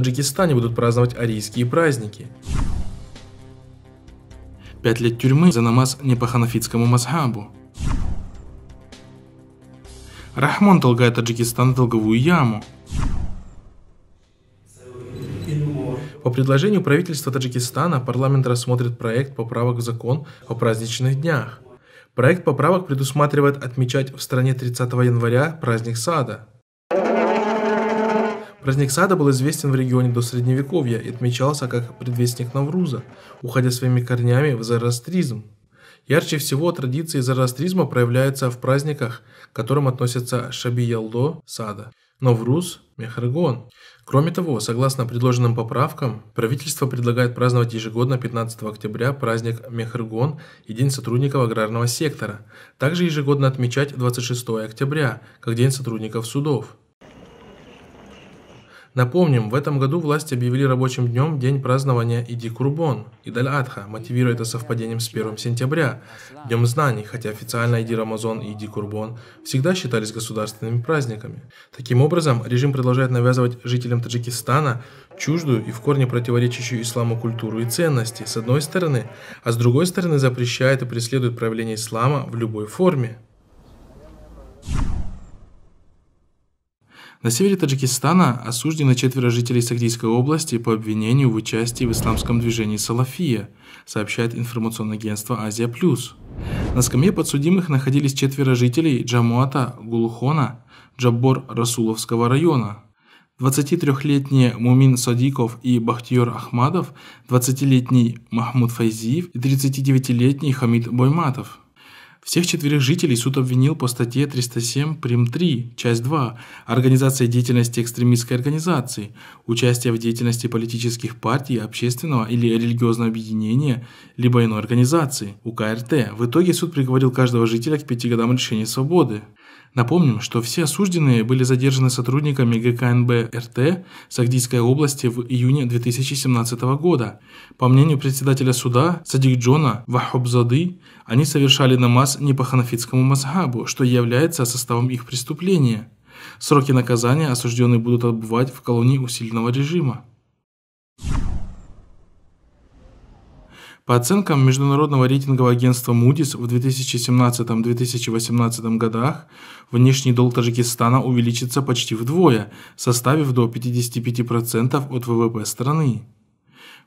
Таджикистане будут праздновать арийские праздники. Пять лет тюрьмы за намаз не по ханафитскому мазхабу. Рахмон толкает Таджикистан в долговую яму. По предложению правительства Таджикистана парламент рассмотрит проект поправок в закон о праздничных днях. Проект поправок предусматривает отмечать в стране 30 января праздник сада. Праздник Сада был известен в регионе до средневековья и отмечался как предвестник Навруза, уходя своими корнями в зороастризм. Ярче всего традиции зороастризма проявляются в праздниках, к которым относятся Шабиялдо, Сада, Новруз, Мехаргон. Кроме того, согласно предложенным поправкам, правительство предлагает праздновать ежегодно 15 октября праздник Мехаргон и День сотрудников аграрного сектора, также ежегодно отмечать 26 октября, как День сотрудников судов. Напомним, в этом году власти объявили рабочим днем день празднования Иди Курбон, Идаль-Адха, мотивируя это совпадением с 1 сентября, Днем Знаний, хотя официально Иди Рамазон и Иди Курбон всегда считались государственными праздниками. Таким образом, режим продолжает навязывать жителям Таджикистана чуждую и в корне противоречащую исламу культуру и ценности, с одной стороны, а с другой стороны запрещает и преследует проявление ислама в любой форме. На севере Таджикистана осуждены четверо жителей Сахдийской области по обвинению в участии в исламском движении «Салафия», сообщает информационное агентство «Азия Плюс». На скамье подсудимых находились четверо жителей Джамуата Гулухона, Джаббор Расуловского района. 23 летний Мумин Садиков и Бахтиер Ахмадов, 20-летний Махмуд Файзиев и 39-летний Хамид Бойматов – всех четверых жителей суд обвинил по статье 307 прим. 3, часть 2 «Организация деятельности экстремистской организации», «Участие в деятельности политических партий, общественного или религиозного объединения, либо иной организации» УК РТ. В итоге суд приговорил каждого жителя к пяти годам лишения свободы. Напомним, что все осужденные были задержаны сотрудниками ГКНБ РТ Сагдийской области в июне 2017 года. По мнению председателя суда Садик Джона Вахобзады, они совершали намаз не по ханафитскому мазхабу, что является составом их преступления. Сроки наказания осужденные будут отбывать в колонии усиленного режима. По оценкам международного рейтингового агентства Moody's в 2017-2018 годах внешний долг Таджикистана увеличится почти вдвое, составив до 55% от ВВП страны.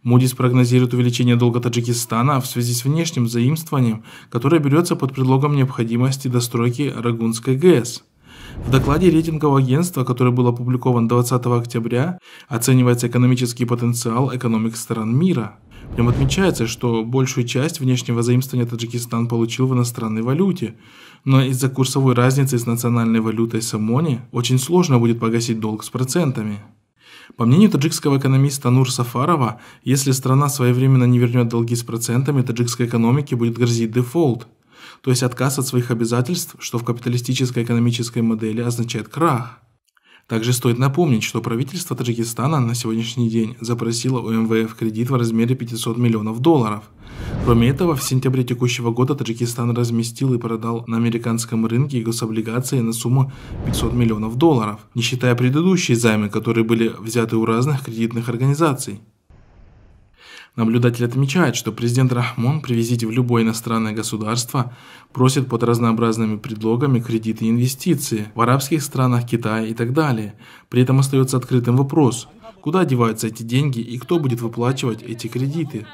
Мудис прогнозирует увеличение долга Таджикистана а в связи с внешним заимствованием, которое берется под предлогом необходимости достройки Рагунской ГЭС. В докладе рейтингового агентства, который был опубликован 20 октября, оценивается экономический потенциал экономик стран мира. В нем отмечается, что большую часть внешнего заимствования Таджикистан получил в иностранной валюте, но из-за курсовой разницы с национальной валютой Самони очень сложно будет погасить долг с процентами. По мнению таджикского экономиста Нур Сафарова, если страна своевременно не вернет долги с процентами, таджикской экономике будет грозить дефолт, то есть отказ от своих обязательств, что в капиталистической экономической модели означает крах. Также стоит напомнить, что правительство Таджикистана на сегодняшний день запросило у МВФ кредит в размере 500 миллионов долларов – Кроме этого, в сентябре текущего года Таджикистан разместил и продал на американском рынке гособлигации на сумму 500 миллионов долларов, не считая предыдущие займы, которые были взяты у разных кредитных организаций. Наблюдатель отмечает, что президент Рахмон при визите в любое иностранное государство просит под разнообразными предлогами кредиты и инвестиции в арабских странах Китае и так далее. При этом остается открытым вопрос – Куда деваются эти деньги и кто будет выплачивать эти кредиты?